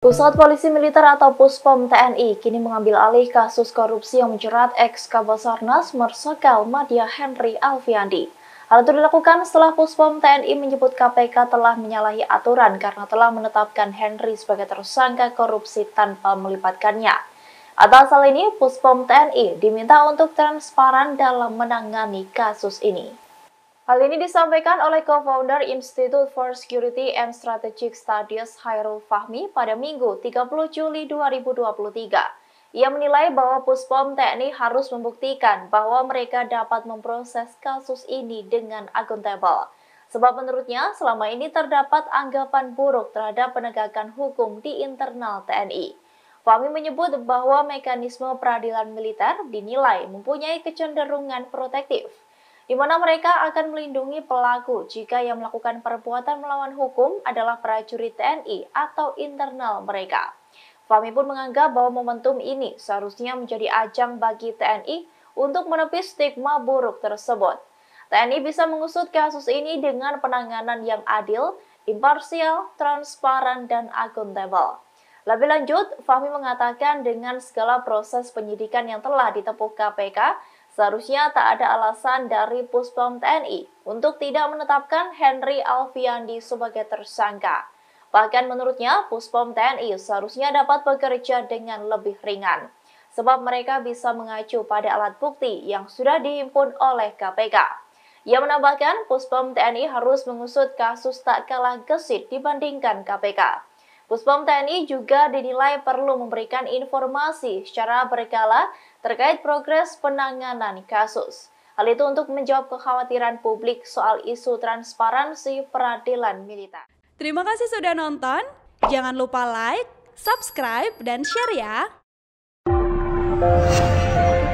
Pusat Polisi Militer atau Puspom TNI kini mengambil alih kasus korupsi yang menjerat ex Kabasarnas Marsikal Madia Henry Alfiandi. Hal itu dilakukan setelah Puspom TNI menyebut KPK telah menyalahi aturan karena telah menetapkan Henry sebagai tersangka korupsi tanpa melipatkannya. Atas hal ini, Puspom TNI diminta untuk transparan dalam menangani kasus ini. Hal ini disampaikan oleh co-founder Institute for Security and Strategic Studies Hairul Fahmi pada Minggu 30 Juli 2023. Ia menilai bahwa Puspom TNI harus membuktikan bahwa mereka dapat memproses kasus ini dengan akuntabel. Sebab menurutnya selama ini terdapat anggapan buruk terhadap penegakan hukum di internal TNI. Fahmi menyebut bahwa mekanisme peradilan militer dinilai mempunyai kecenderungan protektif di mana mereka akan melindungi pelaku jika yang melakukan perbuatan melawan hukum adalah prajurit TNI atau internal mereka. Fahmi pun menganggap bahwa momentum ini seharusnya menjadi ajang bagi TNI untuk menepis stigma buruk tersebut. TNI bisa mengusut kasus ini dengan penanganan yang adil, imparsial, transparan, dan akuntabel. Lebih lanjut, Fahmi mengatakan dengan segala proses penyidikan yang telah ditempuh KPK, Seharusnya tak ada alasan dari Puspom TNI untuk tidak menetapkan Henry Alfiandi sebagai tersangka. Bahkan menurutnya, Puspom TNI seharusnya dapat bekerja dengan lebih ringan, sebab mereka bisa mengacu pada alat bukti yang sudah dihimpun oleh KPK. Ia menambahkan, Puspom TNI harus mengusut kasus tak kalah gesit dibandingkan KPK. Puspom TNI juga dinilai perlu memberikan informasi secara berkala terkait progres penanganan kasus. Hal itu untuk menjawab kekhawatiran publik soal isu transparansi peradilan militer. Terima kasih sudah nonton. Jangan lupa like, subscribe, dan share ya.